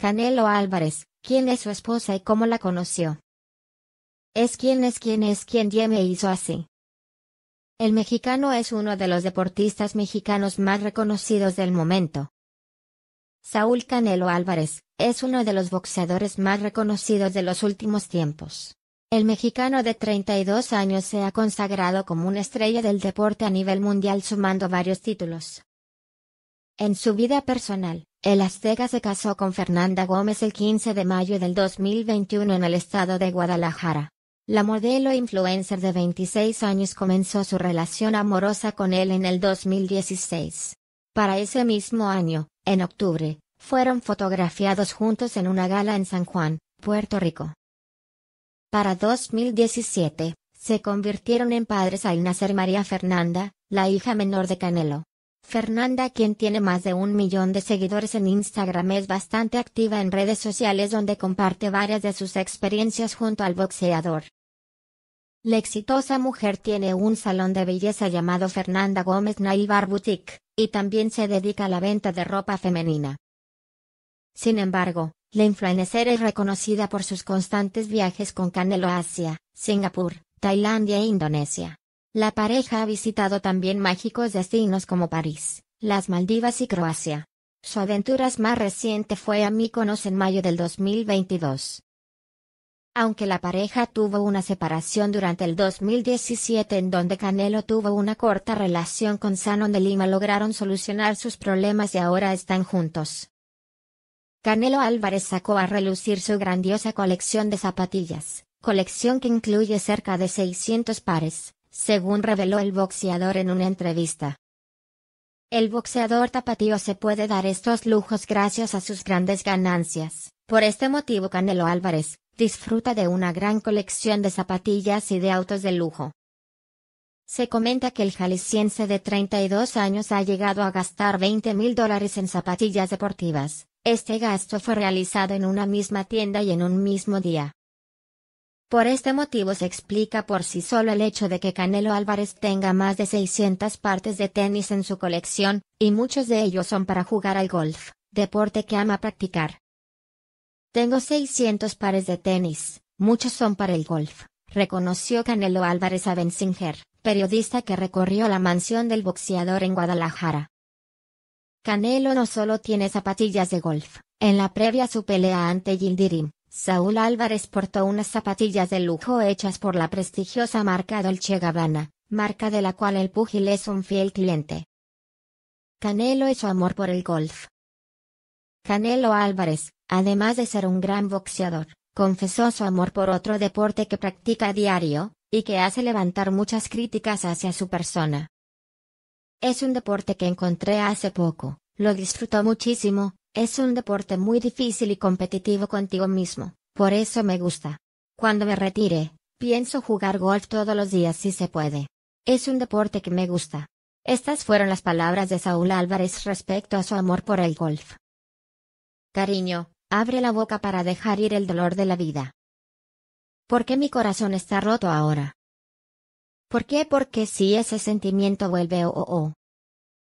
Canelo Álvarez, ¿quién es su esposa y cómo la conoció? Es quién es quién es quién ya me hizo así. El mexicano es uno de los deportistas mexicanos más reconocidos del momento. Saúl Canelo Álvarez, es uno de los boxeadores más reconocidos de los últimos tiempos. El mexicano de 32 años se ha consagrado como una estrella del deporte a nivel mundial sumando varios títulos. En su vida personal, el Azteca se casó con Fernanda Gómez el 15 de mayo del 2021 en el estado de Guadalajara. La modelo e influencer de 26 años comenzó su relación amorosa con él en el 2016. Para ese mismo año, en octubre, fueron fotografiados juntos en una gala en San Juan, Puerto Rico. Para 2017, se convirtieron en padres al nacer María Fernanda, la hija menor de Canelo. Fernanda quien tiene más de un millón de seguidores en Instagram es bastante activa en redes sociales donde comparte varias de sus experiencias junto al boxeador. La exitosa mujer tiene un salón de belleza llamado Fernanda Gómez Bar Boutique, y también se dedica a la venta de ropa femenina. Sin embargo, la influencer es reconocida por sus constantes viajes con Canelo Asia, Singapur, Tailandia e Indonesia. La pareja ha visitado también mágicos destinos como París, las Maldivas y Croacia. Su aventura más reciente fue a Míconos en mayo del 2022. Aunque la pareja tuvo una separación durante el 2017 en donde Canelo tuvo una corta relación con Sanon de Lima lograron solucionar sus problemas y ahora están juntos. Canelo Álvarez sacó a relucir su grandiosa colección de zapatillas, colección que incluye cerca de 600 pares, según reveló el boxeador en una entrevista. El boxeador tapatío se puede dar estos lujos gracias a sus grandes ganancias. Por este motivo Canelo Álvarez, disfruta de una gran colección de zapatillas y de autos de lujo. Se comenta que el jalisciense de 32 años ha llegado a gastar 20 mil dólares en zapatillas deportivas. Este gasto fue realizado en una misma tienda y en un mismo día. Por este motivo se explica por sí solo el hecho de que Canelo Álvarez tenga más de 600 partes de tenis en su colección, y muchos de ellos son para jugar al golf, deporte que ama practicar. Tengo 600 pares de tenis, muchos son para el golf, reconoció Canelo Álvarez a Benzinger, periodista que recorrió la mansión del boxeador en Guadalajara. Canelo no solo tiene zapatillas de golf, en la previa a su pelea ante Gildirim, Saúl Álvarez portó unas zapatillas de lujo hechas por la prestigiosa marca Dolce Gabbana, marca de la cual el pugil es un fiel cliente. Canelo y su amor por el golf. Canelo Álvarez, además de ser un gran boxeador, confesó su amor por otro deporte que practica a diario, y que hace levantar muchas críticas hacia su persona. Es un deporte que encontré hace poco, lo disfrutó muchísimo, es un deporte muy difícil y competitivo contigo mismo, por eso me gusta. Cuando me retire, pienso jugar golf todos los días si se puede. Es un deporte que me gusta. Estas fueron las palabras de Saúl Álvarez respecto a su amor por el golf. Cariño, abre la boca para dejar ir el dolor de la vida. ¿Por qué mi corazón está roto ahora? ¿Por qué? Porque si ese sentimiento vuelve o oh, oh, oh.